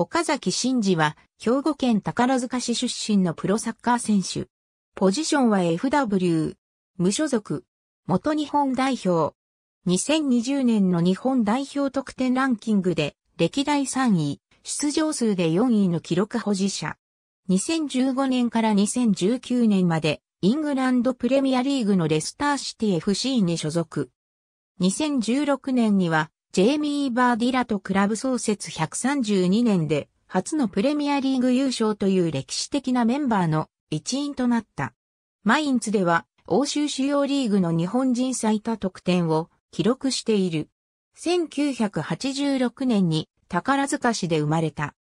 岡崎真嗣は、兵庫県宝塚市出身のプロサッカー選手。ポジションは FW。無所属。元日本代表。2020年の日本代表得点ランキングで、歴代3位、出場数で4位の記録保持者。2015年から2019年まで、イングランドプレミアリーグのレスターシティ FC に所属。2016年には、ジェイミー・バーディラとクラブ創設132年で初のプレミアリーグ優勝という歴史的なメンバーの一員となった。マインツでは欧州主要リーグの日本人最多得点を記録している。1986年に宝塚市で生まれた。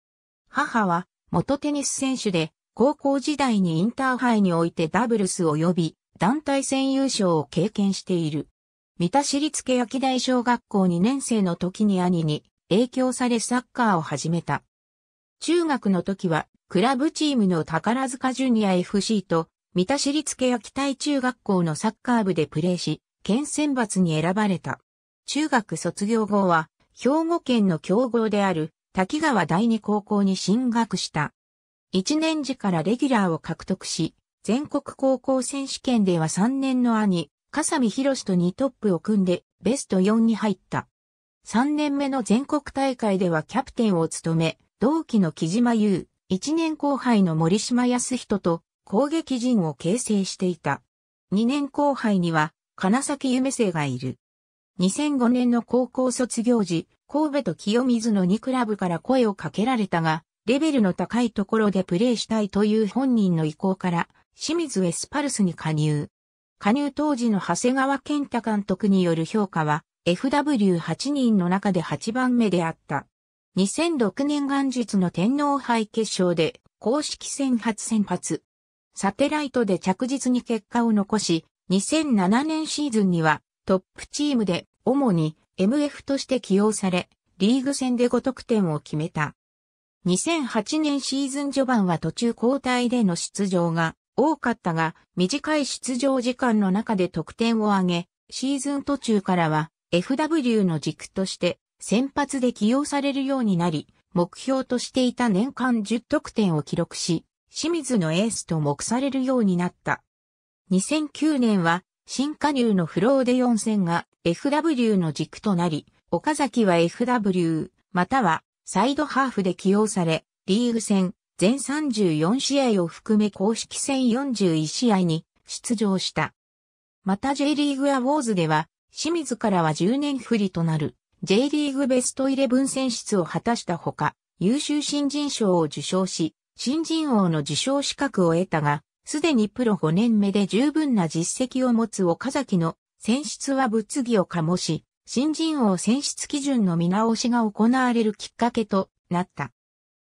母は元テニス選手で高校時代にインターハイにおいてダブルス及び団体戦優勝を経験している。三田市立き台小学校2年生の時に兄に影響されサッカーを始めた。中学の時はクラブチームの宝塚ジュニア FC と三田市立き台中学校のサッカー部でプレーし、県選抜に選ばれた。中学卒業後は兵庫県の強豪である滝川第二高校に進学した。1年時からレギュラーを獲得し、全国高校選手権では3年の兄、笠見博と2トップを組んでベスト4に入った。3年目の全国大会ではキャプテンを務め、同期の木島優、1年後輩の森島康人と攻撃陣を形成していた。2年後輩には金崎夢生がいる。2005年の高校卒業時、神戸と清水の2クラブから声をかけられたが、レベルの高いところでプレーしたいという本人の意向から、清水エスパルスに加入。加入当時の長谷川健太監督による評価は FW8 人の中で8番目であった。2006年元日の天皇杯決勝で公式戦初先発。サテライトで着実に結果を残し、2007年シーズンにはトップチームで主に MF として起用され、リーグ戦で5得点を決めた。2008年シーズン序盤は途中交代での出場が多かったが、短い出場時間の中で得点を挙げ、シーズン途中からは FW の軸として先発で起用されるようになり、目標としていた年間10得点を記録し、清水のエースと目されるようになった。2009年は新加入のフローデ4戦が FW の軸となり、岡崎は FW、またはサイドハーフで起用され、リーグ戦、全34試合を含め公式戦41試合に出場した。また J リーグアウォーズでは、清水からは10年不利となる J リーグベストイレブン選出を果たしたほか、優秀新人賞を受賞し、新人王の受賞資格を得たが、すでにプロ5年目で十分な実績を持つ岡崎の選出は物議を醸し、新人王選出基準の見直しが行われるきっかけとなった。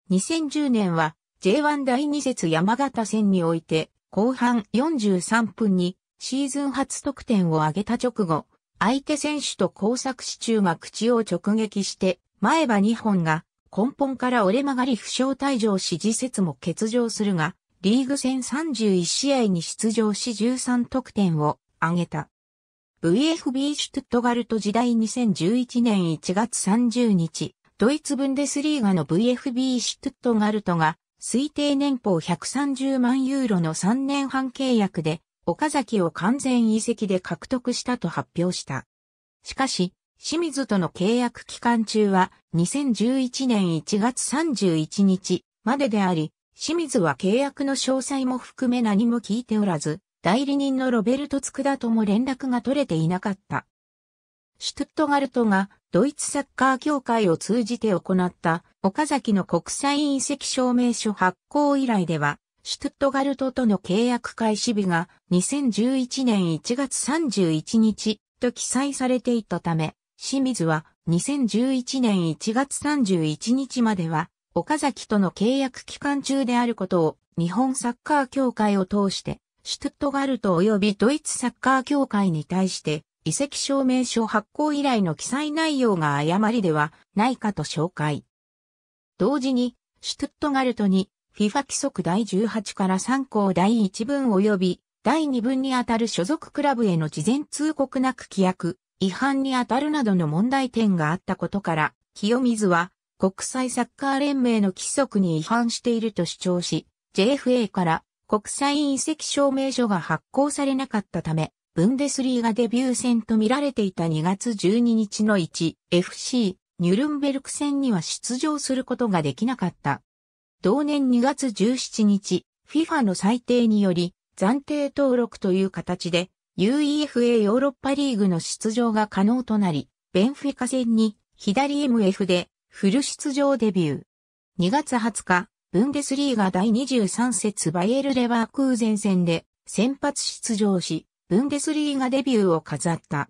2010年は J1 第2節山形戦において、後半43分にシーズン初得点を挙げた直後、相手選手と工作し中が口を直撃して、前歯2本が根本から折れ曲がり負傷退場し次節も欠場するが、リーグ戦31試合に出場し13得点を挙げた。VFB シュトゥットガルト時代2011年1月30日、ドイツブンデスリーガの VFB シュトゥットガルトが推定年俸130万ユーロの3年半契約で、岡崎を完全移籍で獲得したと発表した。しかし、清水との契約期間中は2011年1月31日までであり、清水は契約の詳細も含め何も聞いておらず、代理人のロベルト・ツクダとも連絡が取れていなかった。シュトゥットガルトがドイツサッカー協会を通じて行った岡崎の国際遺跡証明書発行以来では、シュトゥットガルトとの契約開始日が2011年1月31日と記載されていたため、清水は2011年1月31日までは岡崎との契約期間中であることを日本サッカー協会を通してシュトゥットガルト及びドイツサッカー協会に対して移籍証明書発行以来の記載内容が誤りではないかと紹介。同時に、シュトゥットガルトに FIFA 規則第18から3項第1文及び第2文にあたる所属クラブへの事前通告なく規約、違反にあたるなどの問題点があったことから、清水は国際サッカー連盟の規則に違反していると主張し、JFA から国際移籍証明書が発行されなかったため、ブンデスリーガデビュー戦と見られていた2月12日の 1FC ニュルンベルク戦には出場することができなかった。同年2月17日、FIFA の裁定により暫定登録という形で UEFA ヨーロッパリーグの出場が可能となり、ベンフィカ戦に左 MF でフル出場デビュー。2月20日、ブンデスリーガ第23節バイエル・レバークーゼン戦で先発出場し、ブンデスリーガデビューを飾った。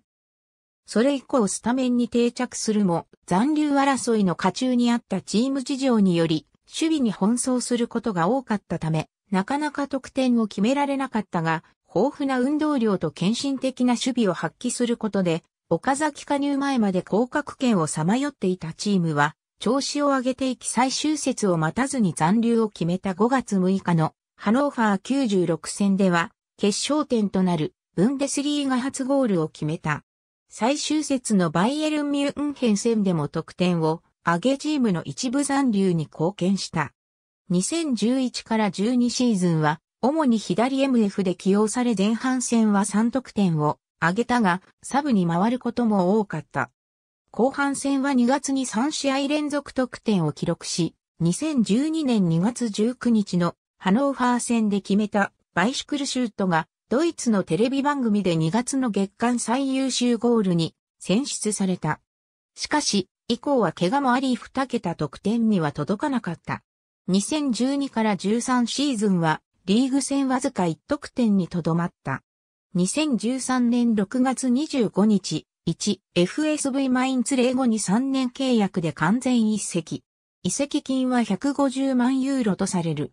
それ以降スタメンに定着するも、残留争いの下中にあったチーム事情により、守備に奔走することが多かったため、なかなか得点を決められなかったが、豊富な運動量と献身的な守備を発揮することで、岡崎加入前まで降格圏をさまよっていたチームは、調子を上げていき最終節を待たずに残留を決めた5月6日のハノーファー96戦では、決勝点となるブンデスリーガ初ゴールを決めた。最終節のバイエルン・ミュンヘン戦でも得点を上げチームの一部残留に貢献した。2011から12シーズンは、主に左 MF で起用され前半戦は3得点を上げたが、サブに回ることも多かった。後半戦は2月に3試合連続得点を記録し、2012年2月19日のハノーファー戦で決めたバイシクルシュートがドイツのテレビ番組で2月の月間最優秀ゴールに選出された。しかし、以降は怪我もあり2桁得点には届かなかった。2012から13シーズンはリーグ戦わずか1得点にとどまった。2013年6月25日、1FSV マインツ零後に3年契約で完全一席。移籍金は150万ユーロとされる。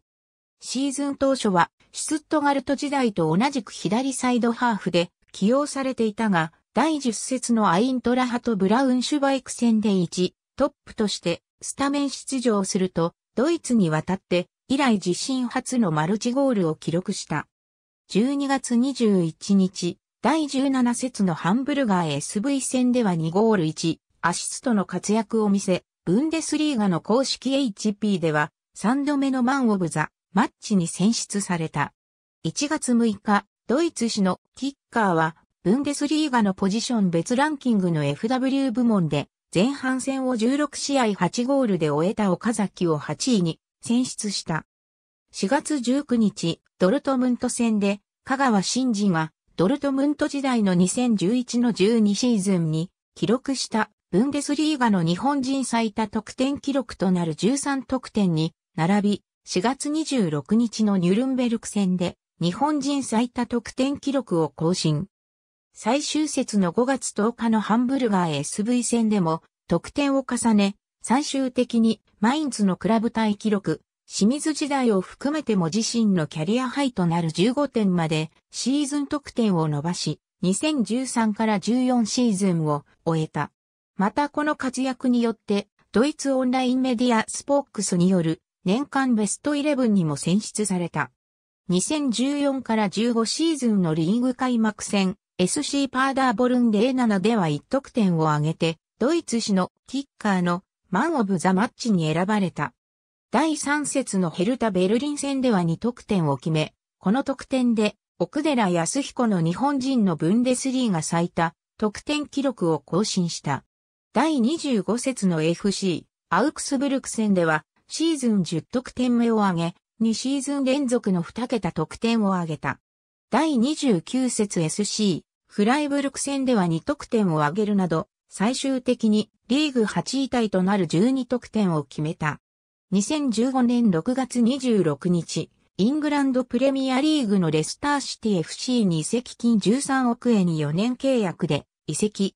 シーズン当初はシュツットガルト時代と同じく左サイドハーフで起用されていたが、第10節のアイントラハとブラウンシュバイク戦で1、トップとしてスタメン出場すると、ドイツに渡って以来自身初のマルチゴールを記録した。12月21日、第17節のハンブルガー SV 戦では2ゴール1、アシストの活躍を見せ、ブンデスリーガの公式 HP では3度目のマンオブザマッチに選出された。1月6日、ドイツ紙のキッカーは、ブンデスリーガのポジション別ランキングの FW 部門で、前半戦を16試合8ゴールで終えた岡崎を8位に選出した。4月19日、ドルトムント戦で、香川真司が、ドルトムント時代の2011の12シーズンに、記録した、ブンデスリーガの日本人最多得点記録となる13得点に、並び、4月26日のニュルンベルク戦で日本人最多得点記録を更新。最終節の5月10日のハンブルガー SV 戦でも得点を重ね、最終的にマインズのクラブ隊記録、清水時代を含めても自身のキャリアハイとなる15点までシーズン得点を伸ばし、2013から14シーズンを終えた。またこの活躍によって、ドイツオンラインメディアスポークスによる年間ベストイレブンにも選出された。2014から15シーズンのリーグ開幕戦、SC パーダーボルンで A7 では1得点を挙げて、ドイツ史のキッカーのマンオブザマッチに選ばれた。第3節のヘルタ・ベルリン戦では2得点を決め、この得点で奥寺康彦の日本人のブンデスリーが最多、得点記録を更新した。第25節の FC、アウクスブルク戦では、シーズン10得点目を挙げ、2シーズン連続の2桁得点を挙げた。第29節 SC、フライブルク戦では2得点を挙げるなど、最終的にリーグ8位タイとなる12得点を決めた。2015年6月26日、イングランドプレミアリーグのレスターシティ FC に移籍金13億円4年契約で移籍。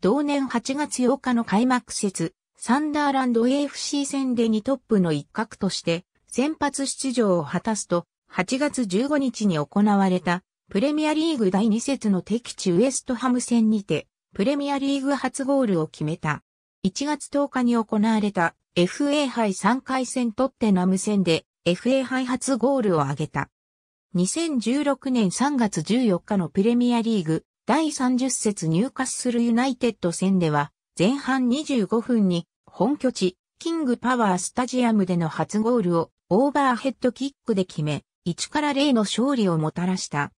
同年8月8日の開幕節、サンダーランド AFC 戦で2トップの一角として先発出場を果たすと8月15日に行われたプレミアリーグ第2節の敵地ウエストハム戦にてプレミアリーグ初ゴールを決めた。1月10日に行われた FA 杯3回戦トッテナム戦で FA 杯初ゴールを挙げた。2016年3月14日のプレミアリーグ第30節入荷するユナイテッド戦では前半25分に本拠地、キングパワースタジアムでの初ゴールをオーバーヘッドキックで決め、1から0の勝利をもたらした。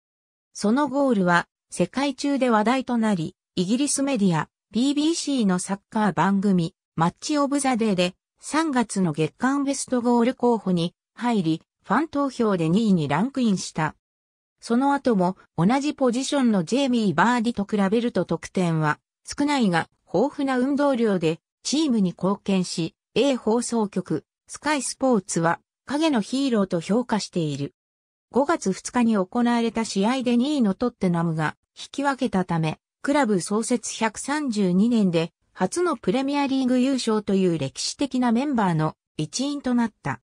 そのゴールは世界中で話題となり、イギリスメディア BBC のサッカー番組マッチオブザデーで3月の月間ベストゴール候補に入り、ファン投票で2位にランクインした。その後も同じポジションのジェイミー・バーディと比べると得点は少ないが豊富な運動量でチームに貢献し、A 放送局、スカイスポーツは影のヒーローと評価している。5月2日に行われた試合で2位のトッテナムが引き分けたため、クラブ創設132年で初のプレミアリーグ優勝という歴史的なメンバーの一員となった。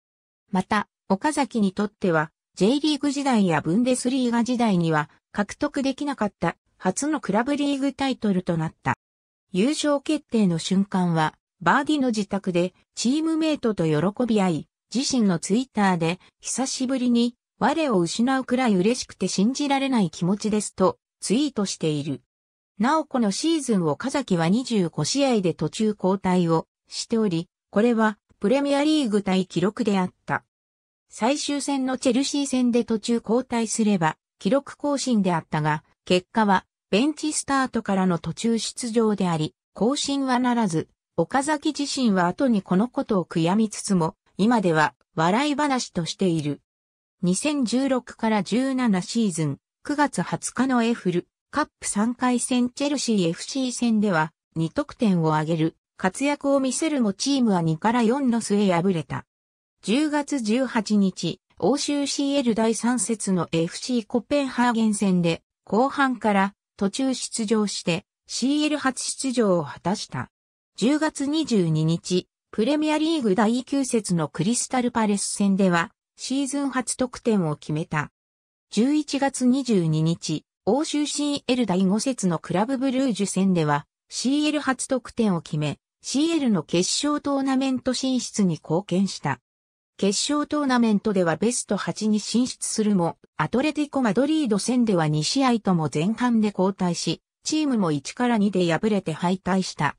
また、岡崎にとっては J リーグ時代やブンデスリーガ時代には獲得できなかった初のクラブリーグタイトルとなった。優勝決定の瞬間は、バーディの自宅でチームメイトと喜び合い、自身のツイッターで、久しぶりに我を失うくらい嬉しくて信じられない気持ちですとツイートしている。なおこのシーズンを岡崎は25試合で途中交代をしており、これはプレミアリーグ対記録であった。最終戦のチェルシー戦で途中交代すれば記録更新であったが、結果はベンチスタートからの途中出場であり、更新はならず、岡崎自身は後にこのことを悔やみつつも、今では笑い話としている。2016から17シーズン、9月20日のエフル、カップ3回戦チェルシー FC 戦では、2得点を挙げる、活躍を見せるもチームは2から4の末敗れた。10月18日、欧州 CL 第3節の FC コペンハーゲン戦で、後半から途中出場して CL 初出場を果たした。10月22日、プレミアリーグ第9節のクリスタルパレス戦では、シーズン初得点を決めた。11月22日、欧州 CL 第5節のクラブブルージュ戦では、CL 初得点を決め、CL の決勝トーナメント進出に貢献した。決勝トーナメントではベスト8に進出するも、アトレティコ・マドリード戦では2試合とも前半で交代し、チームも1から2で敗れて敗退した。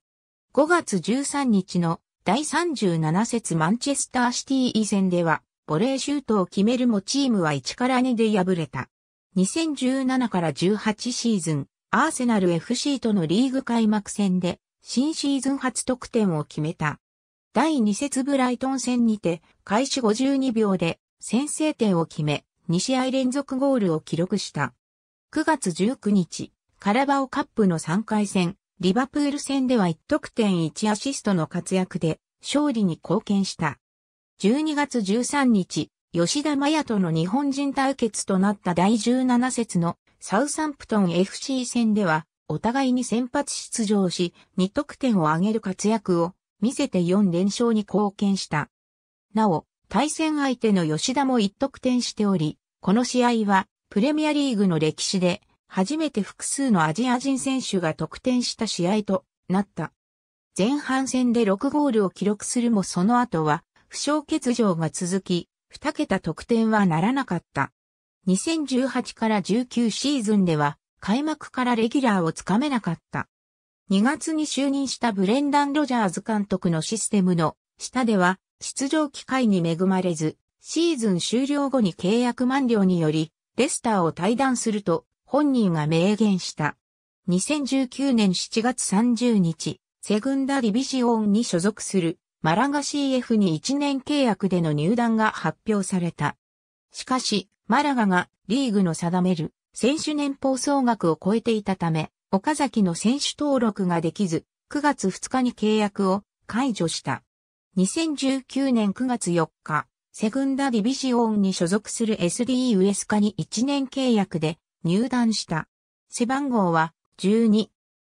5月13日の第37節マンチェスターシティ以前では、ボレーシュートを決めるもチームは1から2で敗れた。2017から18シーズン、アーセナル FC とのリーグ開幕戦で、新シーズン初得点を決めた。第2節ブライトン戦にて、開始52秒で先制点を決め、2試合連続ゴールを記録した。9月19日、カラバオカップの3回戦、リバプール戦では1得点1アシストの活躍で、勝利に貢献した。12月13日、吉田麻也との日本人対決となった第17節のサウサンプトン FC 戦では、お互いに先発出場し、2得点を挙げる活躍を見せて4連勝に貢献した。なお、対戦相手の吉田も1得点しており、この試合はプレミアリーグの歴史で初めて複数のアジア人選手が得点した試合となった。前半戦で6ゴールを記録するもその後は負傷欠場が続き、2桁得点はならなかった。2018から19シーズンでは開幕からレギュラーをつかめなかった。2月に就任したブレンダン・ロジャーズ監督のシステムの下では出場機会に恵まれず、シーズン終了後に契約満了により、レスターを退団すると本人が明言した。2019年7月30日、セグンダ・ディビジオンに所属するマラガ CF に1年契約での入団が発表された。しかし、マラガがリーグの定める選手年俸総額を超えていたため、岡崎の選手登録ができず、9月2日に契約を解除した。2019年9月4日、セグンダディビジオンに所属する SD ウエスカに1年契約で入団した。背番号は12。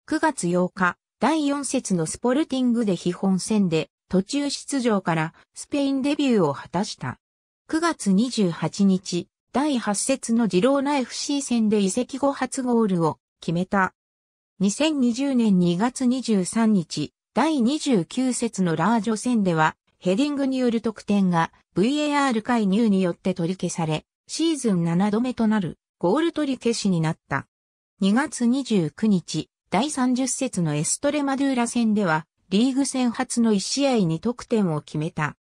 9月8日、第4節のスポルティングで基本戦で途中出場からスペインデビューを果たした。9月28日、第8節のジローナ FC 戦で移籍後初ゴールを決めた。2020年2月23日、第29節のラージョ戦では、ヘディングによる得点が VAR 介入によって取り消され、シーズン7度目となるゴール取り消しになった。2月29日、第30節のエストレマドゥーラ戦では、リーグ戦初の1試合に得点を決めた。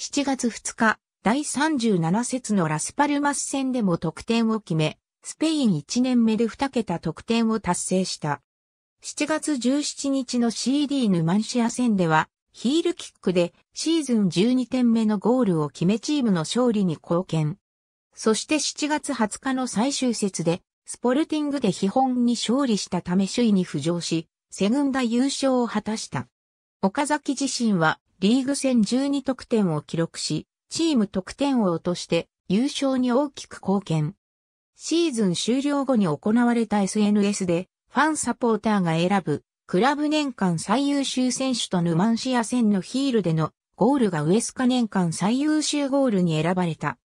7月2日、第37節のラスパルマス戦でも得点を決め、スペイン1年目で2桁得点を達成した。7月17日の CD ヌマンシア戦では、ヒールキックでシーズン12点目のゴールを決めチームの勝利に貢献。そして7月20日の最終節で、スポルティングで基本に勝利したため首位に浮上し、セグンダ優勝を果たした。岡崎自身はリーグ戦12得点を記録し、チーム得点を落として優勝に大きく貢献。シーズン終了後に行われた SNS で、ファンサポーターが選ぶ、クラブ年間最優秀選手とヌマンシア戦のヒールでのゴールがウエスカ年間最優秀ゴールに選ばれた。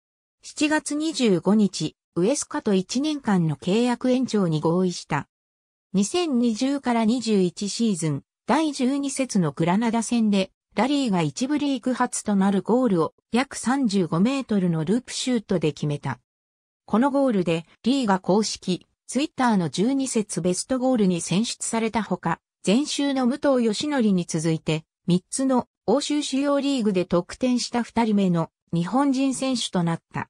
7月25日、ウエスカと1年間の契約延長に合意した。2020から21シーズン、第12節のグラナダ戦で、ラリーが1部リーグ初となるゴールを約35メートルのループシュートで決めた。このゴールで、リーが公式ツイッターの12節ベストゴールに選出されたほか、前週の武藤義則に続いて、3つの欧州主要リーグで得点した2人目の日本人選手となった。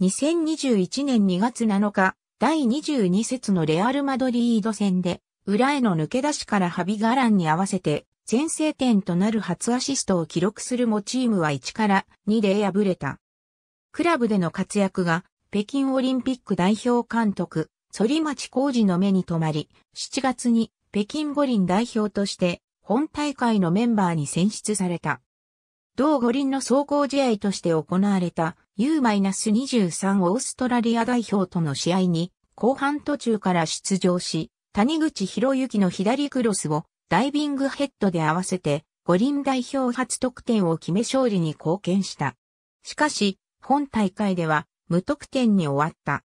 2021年2月7日、第22節のレアル・マドリード戦で、裏への抜け出しからハビガランに合わせて、先制点となる初アシストを記録するもチームは1から2で敗れた。クラブでの活躍が、北京オリンピック代表監督、反町工事の目に留まり、7月に北京五輪代表として本大会のメンバーに選出された。同五輪の走行試合として行われた U-23 オーストラリア代表との試合に後半途中から出場し、谷口博之の左クロスをダイビングヘッドで合わせて五輪代表初得点を決め勝利に貢献した。しかし、本大会では無得点に終わった。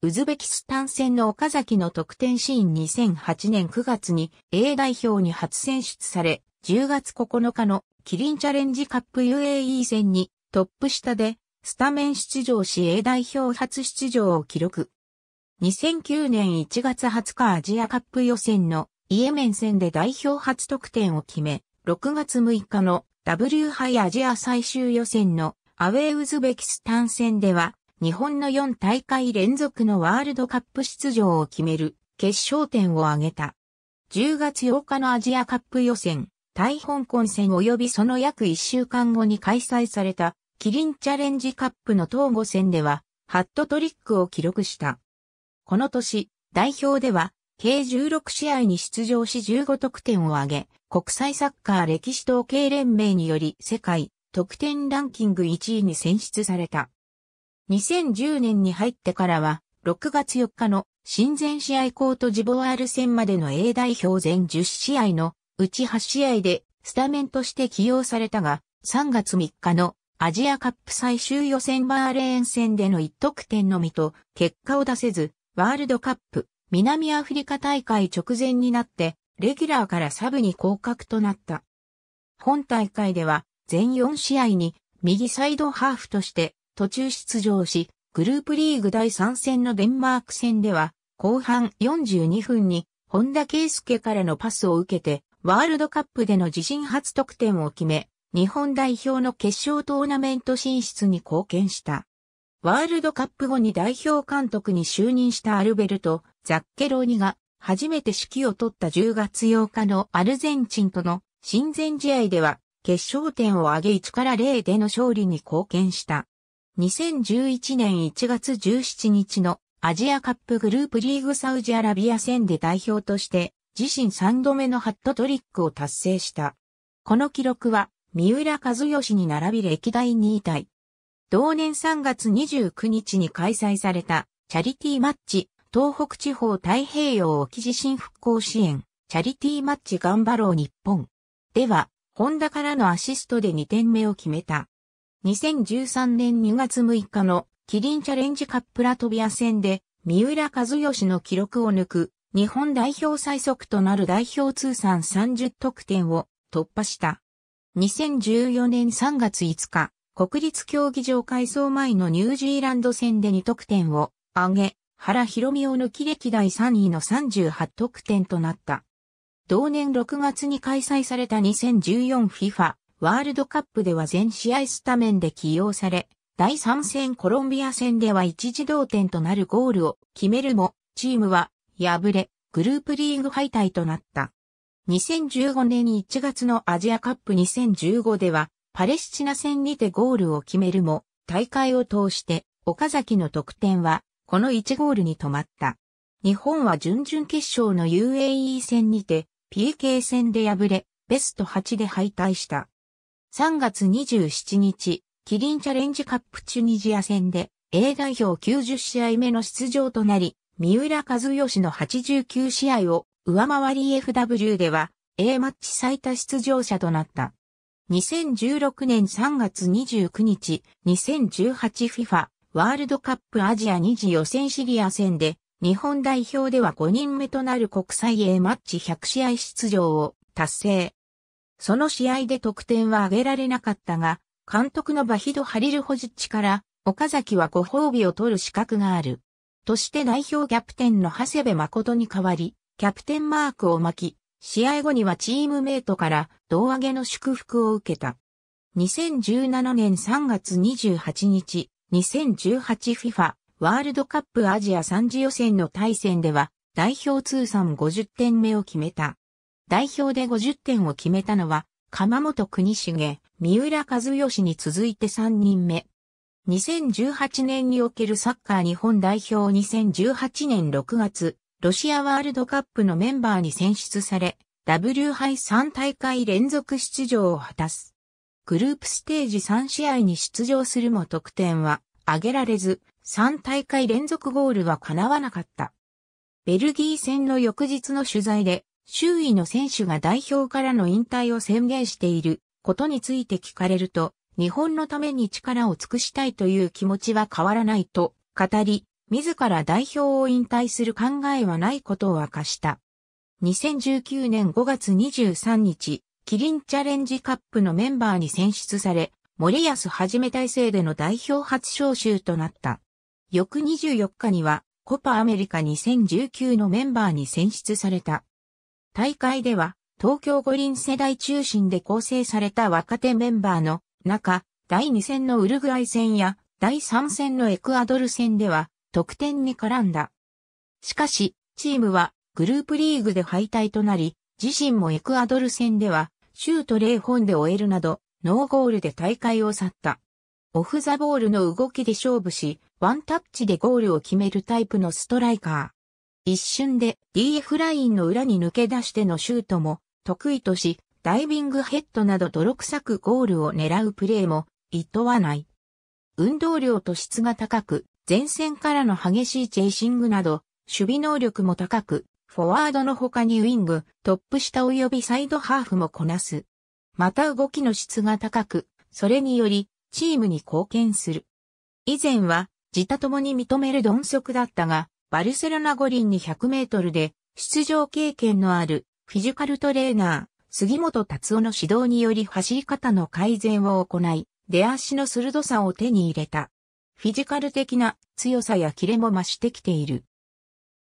ウズベキスタン戦の岡崎の得点シーン2008年9月に A 代表に初選出され、10月9日のキリンチャレンジカップ UAE 戦にトップ下でスタメン出場し A 代表初出場を記録。2009年1月20日アジアカップ予選のイエメン戦で代表初得点を決め、6月6日の W 杯アジア最終予選のアウェーウズベキスタン戦では日本の4大会連続のワールドカップ出場を決める決勝点を挙げた。10月8日のアジアカップ予選、対香港戦及びその約1週間後に開催されたキリンチャレンジカップの東合戦では、ハットトリックを記録した。この年、代表では、計16試合に出場し15得点を挙げ、国際サッカー歴史統計連盟により世界得点ランキング1位に選出された。2010年に入ってからは、6月4日の親善試合コートジボワール戦までの A 代表全10試合のうち8試合でスタメンとして起用されたが、3月3日のアジアカップ最終予選バーレーン戦での1得点のみと結果を出せず、ワールドカップ南アフリカ大会直前になって、レギュラーからサブに降格となった。本大会では全4試合に右サイドハーフとして途中出場し、グループリーグ第3戦のデンマーク戦では、後半42分に、本田圭介からのパスを受けて、ワールドカップでの自身初得点を決め、日本代表の決勝トーナメント進出に貢献した。ワールドカップ後に代表監督に就任したアルベルト・ザッケローニが初めて指揮を取った10月8日のアルゼンチンとの親善試合では決勝点を挙げ1から0での勝利に貢献した。2011年1月17日のアジアカップグループリーグサウジアラビア戦で代表として自身3度目のハットトリックを達成した。この記録は三浦和義に並び歴代2位体。同年3月29日に開催されたチャリティーマッチ東北地方太平洋沖地震復興支援チャリティーマッチ頑張ろう日本。では、ホンダからのアシストで2点目を決めた。2013年2月6日のキリンチャレンジカップラトビア戦で、三浦和義の記録を抜く、日本代表最速となる代表通算30得点を突破した。2014年3月5日、国立競技場改装前のニュージーランド戦で2得点を挙げ、原博美を抜き歴代3位の38得点となった。同年6月に開催された 2014FIFA ワールドカップでは全試合スタメンで起用され、第3戦コロンビア戦では一時同点となるゴールを決めるも、チームは敗れ、グループリーグ敗退となった。2015年1月のアジアカップ2015では、パレスチナ戦にてゴールを決めるも、大会を通して岡崎の得点は、この1ゴールに止まった。日本は準々決勝の UAE 戦にて、PK 戦で敗れ、ベスト8で敗退した。3月27日、キリンチャレンジカップチュニジア戦で A 代表90試合目の出場となり、三浦和義の89試合を上回り FW では A マッチ最多出場者となった。2016年3月29日、2018FIFA ワールドカップアジア2次予選シリア戦で、日本代表では5人目となる国際 A マッチ100試合出場を達成。その試合で得点は挙げられなかったが、監督のバヒド・ハリルホジッチから、岡崎はご褒美を取る資格がある。として代表キャプテンの長谷部誠に代わり、キャプテンマークを巻き、試合後にはチームメイトから胴上げの祝福を受けた。2017年3月28日、2018FIFA ワールドカップアジア3次予選の対戦では、代表通算50点目を決めた。代表で50点を決めたのは、鎌本国重、三浦和義に続いて3人目。2018年におけるサッカー日本代表2018年6月、ロシアワールドカップのメンバーに選出され、W 杯3大会連続出場を果たす。グループステージ3試合に出場するも得点は上げられず、3大会連続ゴールは叶わなかった。ベルギー戦の翌日の取材で、周囲の選手が代表からの引退を宣言していることについて聞かれると、日本のために力を尽くしたいという気持ちは変わらないと語り、自ら代表を引退する考えはないことを明かした。2019年5月23日、キリンチャレンジカップのメンバーに選出され、森安はじめ体制での代表初招集となった。翌24日には、コパアメリカ2019のメンバーに選出された。大会では、東京五輪世代中心で構成された若手メンバーの中、第2戦のウルグアイ戦や第3戦のエクアドル戦では得点に絡んだ。しかし、チームはグループリーグで敗退となり、自身もエクアドル戦ではシュート0本で終えるなど、ノーゴールで大会を去った。オフザボールの動きで勝負し、ワンタッチでゴールを決めるタイプのストライカー。一瞬で DF ラインの裏に抜け出してのシュートも得意とし、ダイビングヘッドなど泥臭くゴールを狙うプレーも、意図わない。運動量と質が高く、前線からの激しいチェイシングなど、守備能力も高く、フォワードの他にウィング、トップ下及びサイドハーフもこなす。また動きの質が高く、それにより、チームに貢献する。以前は、自他ともに認める鈍足だったが、バルセロナ五輪に100メートルで出場経験のあるフィジカルトレーナー、杉本達夫の指導により走り方の改善を行い、出足の鋭さを手に入れた。フィジカル的な強さやキレも増してきている。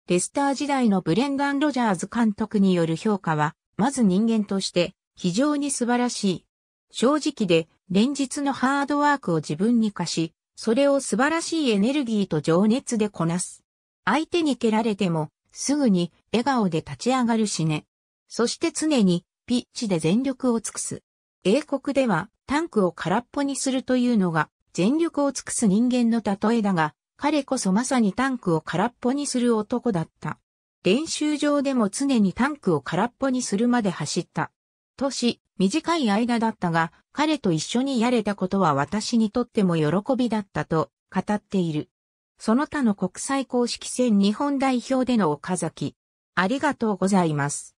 レスター時代のブレンダン・ロジャーズ監督による評価は、まず人間として非常に素晴らしい。正直で連日のハードワークを自分に課し、それを素晴らしいエネルギーと情熱でこなす。相手に蹴られても、すぐに笑顔で立ち上がるしね。そして常にピッチで全力を尽くす。英国ではタンクを空っぽにするというのが全力を尽くす人間の例えだが、彼こそまさにタンクを空っぽにする男だった。練習場でも常にタンクを空っぽにするまで走った。とし、短い間だったが、彼と一緒にやれたことは私にとっても喜びだったと語っている。その他の国際公式戦日本代表での岡崎。ありがとうございます。